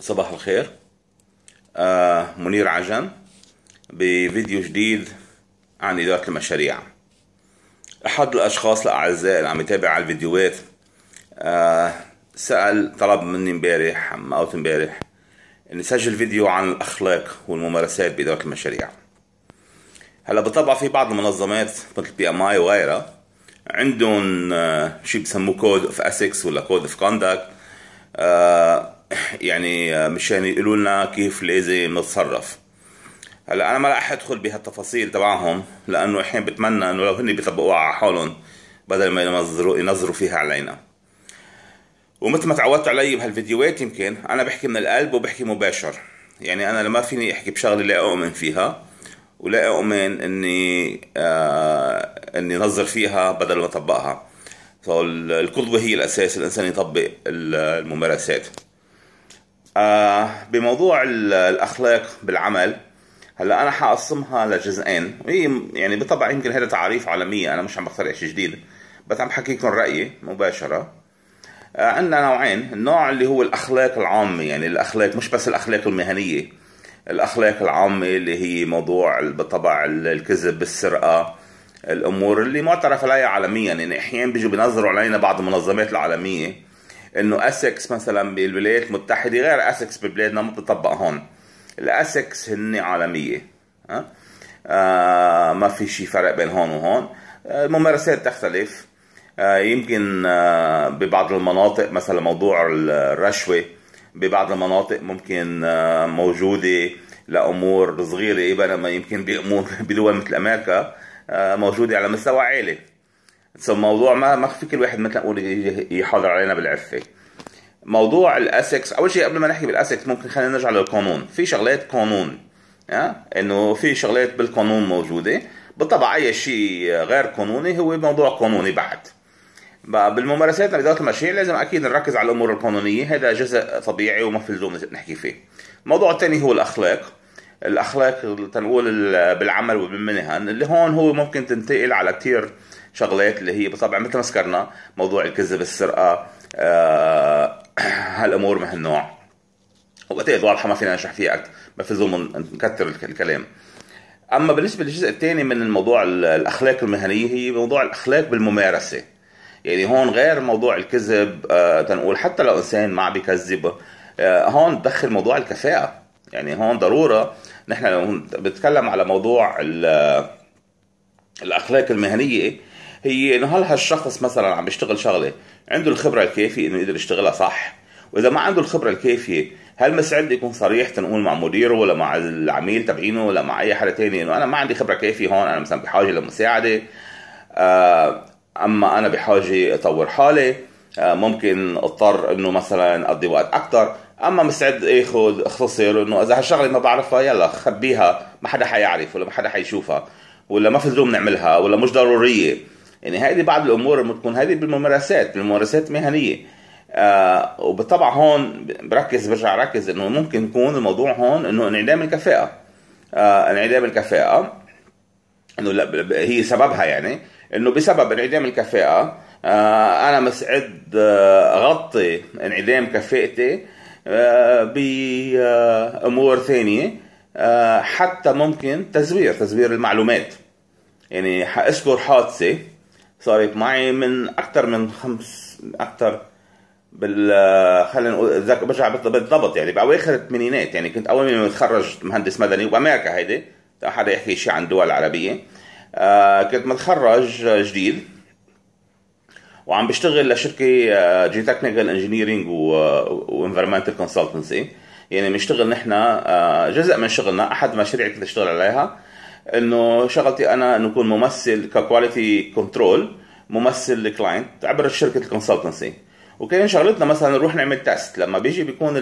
صباح الخير آه منير عجم بفيديو جديد عن إدارة المشاريع أحد الأشخاص الأعزاء اللي عم يتابع على الفيديوهات آه سأل طلب مني امبارح أو امبارح إني سجل فيديو عن الأخلاق والممارسات بإدارة المشاريع هلا بالطبع في بعض المنظمات مثل بي ام اي وغيرها عندهم آه، شيء بسموه كود اوف اسكس ولا كود اوف كونداكت يعني مشان يقولوا لنا كيف لازم نتصرف هلا انا ما راح ادخل بهالتفاصيل تبعهم لانه احيانا بتمنى انه لو هن بيطبقوها على حالهم بدل ما ينظروا ينظروا فيها علينا ومثل ما تعودت علي بهالفيديوهات يمكن انا بحكي من القلب وبحكي مباشر يعني انا ما فيني احكي بشغله لا اؤمن فيها ولا اؤمن اني آه اني نظر فيها بدل ما اطبقها فالقدوه هي الاساس الانسان يطبق الممارسات آه، بموضوع الاخلاق بالعمل هلا انا حاقسمها لجزئين وهي يعني بالطبع يمكن هذا تعريف عالميه انا مش عم بخترع شيء جديد بس عم لكم رايي مباشره آه، عندنا نوعين النوع اللي هو الاخلاق العامه يعني الاخلاق مش بس الاخلاق المهنيه الاخلاق العامه اللي هي موضوع بالطبع الكذب السرقه الامور اللي معترف عليها عالميا يعني احيانا بيجوا بينظروا علينا بعض المنظمات العالميه انه اسكس مثلا بالولايات المتحده غير اسكس ببلادنا ما بتطبق هون الاسكس هن عالميه أه؟ آه ما في شيء فرق بين هون وهون آه، الممارسات تختلف آه يمكن آه ببعض المناطق مثلا موضوع الرشوه ببعض المناطق ممكن آه موجوده لامور صغيره بينما يمكن بامور بدول مثل امريكا آه، موجوده على مستوى عالي سو موضوع ما في كل واحد مثلا يحاضر يحضر علينا بالعفه موضوع الاسكس اول شيء قبل ما نحكي بالاسكس ممكن خلينا نرجع للقانون في شغلات قانون انه في شغلات بالقانون موجوده بالطبع اي شيء غير قانوني هو موضوع قانوني بعد بالممارسات بإدارة المشاريع لازم أكيد نركز على الأمور القانونية هذا جزء طبيعي وما في لزوم نحكي فيه الموضوع الثاني هو الأخلاق الأخلاق تنقول بالعمل وبالمنهن اللي هون هو ممكن تنتقل على كتير شغلات اللي هي طبعا مثل ما ذكرنا موضوع الكذب السرقه آه هالامور من هالنوع وبعتقد واضحه ما فينا نشرح فيها ما ظلم نكثر الكلام اما بالنسبه للجزء الثاني من الموضوع الاخلاق المهنيه هي موضوع الاخلاق بالممارسه يعني هون غير موضوع الكذب آه تنقول حتى لو انسان ما عم بيكذب آه هون تدخل موضوع الكفاءه يعني هون ضروره نحن لو بنتكلم على موضوع الاخلاق المهنيه هي انه هل هالشخص مثلا عم بيشتغل شغله عنده الخبره الكافيه انه يقدر يشتغلها صح واذا ما عنده الخبره الكافيه هل مستعد يكون صريح تنقول مع مديره ولا مع العميل تبعينه ولا مع اي حدا تاني انه انا ما عندي خبره كافيه هون انا مثلا بحاجه لمساعده آه، اما انا بحاجه اطور حالي آه، ممكن اضطر انه مثلا اقضي وقت اكثر اما مستعد اخذ اختصر انه اذا هالشغله ما بعرفها يلا خبيها ما حدا حيعرف ولا ما حدا حيشوفها ولا ما في لزوم نعملها ولا مش ضروريه يعني هذه بعض الامور لما تكون هذه بالممارسات بالممارسات مهنيه آه وبالطبع هون بركز برجع ركز انه ممكن يكون الموضوع هون انه انعدام الكفاءه آه انعدام الكفاءه انه هي سببها يعني انه بسبب انعدام الكفاءه آه انا مستعد آه، اغطي انعدام كفاءتي آه، بامور ثانيه آه، حتى ممكن تزوير تزوير المعلومات يعني اذكر حادثه صارت معي من اكثر من خمس اكثر بال خلينا نقول برجع بالضبط يعني باواخر الثمانينات يعني كنت اول ما متخرج مهندس مدني وامريكا هيدي حدا يحكي شيء عن الدول العربيه آه كنت متخرج جديد وعم بشتغل لشركه آه، جي تكنيكال انجينيرنج وانفيرمنتال كونسلتنسي يعني بنشتغل نحن آه، جزء من شغلنا احد مشاريع كنت اشتغل عليها انه شغلتي انا انه اكون ممثل ككواليتي كنترول ممثل لكلاينت عبر شركه الكونسلتنسي وكان يعني شغلتنا مثلا نروح نعمل تيست لما بيجي بيكون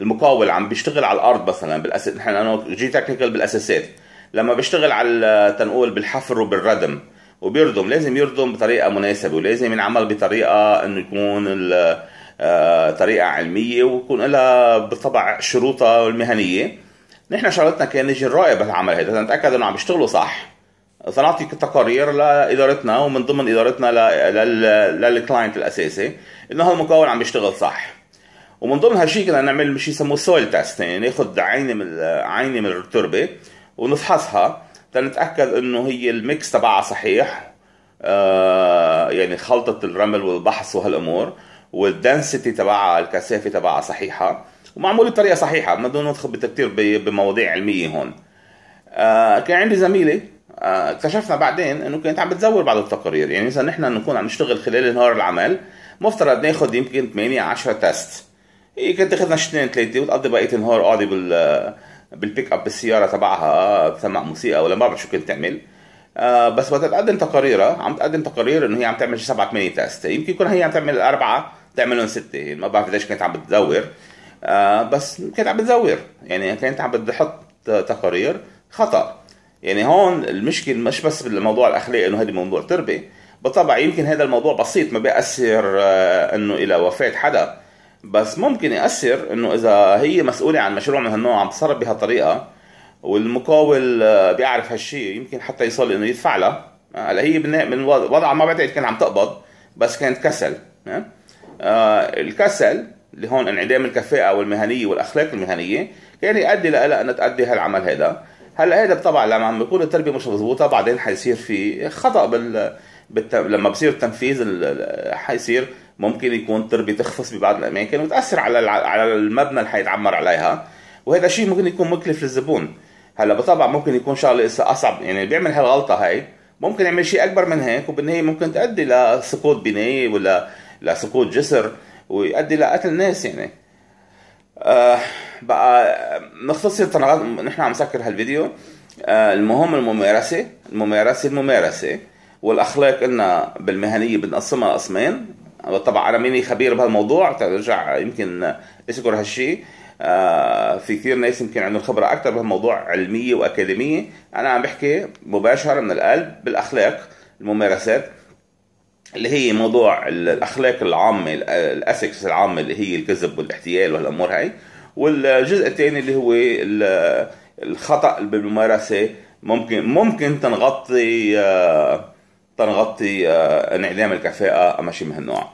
المقاول عم بيشتغل على الارض مثلا بالاساس نحن انا جي تكنيكال بالاساسات لما بيشتغل على تنقول بالحفر وبالردم وبيردم لازم يردم بطريقه مناسبه ولازم ينعمل بطريقه انه يكون آه، طريقه علميه ويكون لها بالطبع شروطها المهنيه نحن شغلتنا كنجي الرائب العمل هذا نتاكد انه عم يشتغلوا صح سنعطي تقارير لادارتنا ومن ضمن ادارتنا للكلاينت الاساسي انه هالمكون عم يشتغل صح ومن ضمن هالشيء كنا نعمل شيء يسموه سويل تيست يعني ناخذ عينه من عينه من التربه ونفحصها تنتاكد انه هي الميكس تبعها صحيح آه، يعني خلطه الرمل والبحث وهالامور والدنسيتي تبعها الكثافه تبعها صحيحه ومعمول بطريقه صحيحه بدنا ندخل بتكتير بمواضيع علميه هون آه كان عندي زميله آه اكتشفنا بعدين انه كانت عم بتزور بعض التقارير يعني مثلا نحن نكون عم نشتغل خلال نهار العمل مفترض ناخذ يمكن 8 10 تيست هي كانت تاخذنا اثنين ثلاثه وتقضي بقيه النهار قاضي بال بالبيك اب بالسياره تبعها بتسمع موسيقى ولا ما بعرف شو كانت تعمل آه بس وقت تقدم تقاريرها عم تقدم تقارير انه هي عم تعمل سبعة ثمانية تيست يمكن يكون هي عم تعمل اربعه تعملهم سته ما بعرف قديش كانت عم بتدور آه، بس كانت عم بتزور يعني كانت عم بتحط تقارير خطا يعني هون المشكله مش بس بالموضوع الاخلاقي انه هذا موضوع تربيه بالطبع يمكن هذا الموضوع بسيط ما بيأثر آه، انه الى وفاه حدا بس ممكن يأثر انه اذا هي مسؤوله عن مشروع من هالنوع عم تصرف بهالطريقه والمقاول آه، بيعرف هالشيء يمكن حتى يصل انه يدفع لها هلا هي من وضعها ما بعتقد كان عم تقبض بس كانت كسل الكسل لهون انعدام يعني الكفاءة والمهنية والأخلاق المهنية كان يؤدي لها أن تؤدي هالعمل هذا هلا هذا طبعا لما عم بيكون التربية مش مضبوطة بعدين حيصير في خطأ بال بالت... لما بصير التنفيذ حيصير ممكن يكون التربية تخفص ببعض الأماكن وتأثر على على المبنى اللي حيتعمر عليها وهذا شيء ممكن يكون مكلف للزبون هلا بطبع ممكن يكون شغله اصعب يعني اللي بيعمل هالغلطه هاي ممكن يعمل شيء اكبر من هيك وبالنهايه ممكن تؤدي لسقوط بنايه ولا لسقوط جسر ويؤدي لقتل ناس يعني آه بقى نختصر طبعا نحن عم نسكر هالفيديو آه المهم الممارسة الممارسة الممارسة والأخلاق إلنا بالمهنية بنقسمها قسمين طبعا أنا ماني خبير بهالموضوع ترجع يمكن أذكر هالشيء آه في كثير ناس يمكن عندهم خبرة أكثر بهالموضوع علمية وأكاديمية أنا عم بحكي مباشرة من القلب بالأخلاق الممارسات اللي هي موضوع الاخلاق العامه الاسكس العامه اللي هي الكذب والاحتيال والامور هاي والجزء الثاني اللي هو الخطا بالممارسه ممكن ممكن تنغطي آه، تنغطي آه، انعدام الكفاءه اما شيء من هالنوع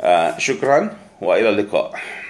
آه، شكرا والى اللقاء